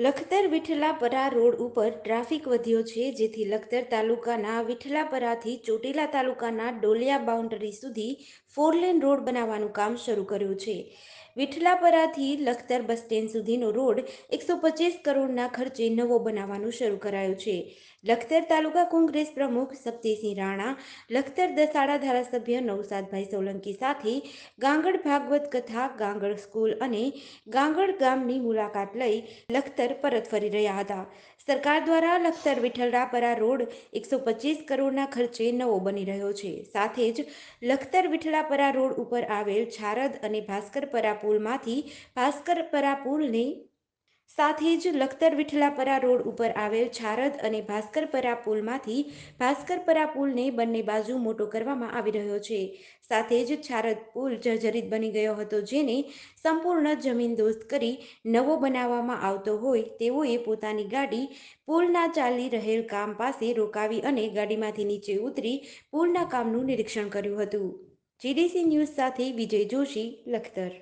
Lakhtar Vithlapara road ઉપર traffic વધ્યો છે જેથી લખતર તાલુકાના વિઠલાપરાથી ચોટીલા તાલુકાના ડોલિયા બાઉન્ડરી સુધી ફોરલેન રોડ બનાવવાનું કામ શરૂ કર્યું છે વિઠલાપરાથી લખતર બસ સ્ટેન્ડ સુધીનો રોડ એકસો પચીસ કરોડના ખર્ચે નવો બનાવવાનું શરૂ કરાયું છે લખતર તાલુકા કોંગ્રેસ પ્રમુખ શક્તિસિંહ રાણા લખતર દસાડા ધારાસભ્ય નવસાદભાઈ સોલંકી સાથે ગાંગડ ભાગવત કથા ગાંગડ સ્કૂલ અને ગાંગડ ગામની મુલાકાત લઈ લખતર લખતર પરત ફરી રહ્યા હતા સરકાર દ્વારા લખતર વિઠ્ઠલરાપરા રોડ એકસો પચીસ કરોડના ખર્ચે નવો બની રહ્યો છે સાથે જ લખતર વિઠલાપરા રોડ ઉપર આવેલ છારદ અને ભાસ્કરપરા પુલમાંથી ભાસ્કરપરા પુલની સાથે જ લખતર વિઠલાપરા રોડ ઉપર આવેલ છારદ અને ભાસ્કરપરા પુલમાંથી ભાસ્કરપરા પુલને બંને બાજુ મોટો કરવામાં આવી રહ્યો છે સાથે જ છારદ પુલ જર્જરિત બની ગયો હતો જેને સંપૂર્ણ જમીનદોસ્ત કરી નવો બનાવવામાં આવતો હોય તેઓએ પોતાની ગાડી પુલના ચાલી રહેલ કામ પાસે રોકાવી અને ગાડીમાંથી નીચે ઉતરી પુલના કામનું નિરીક્ષણ કર્યું હતું જીડીસી ન્યૂઝ સાથે વિજય જોશી લખતર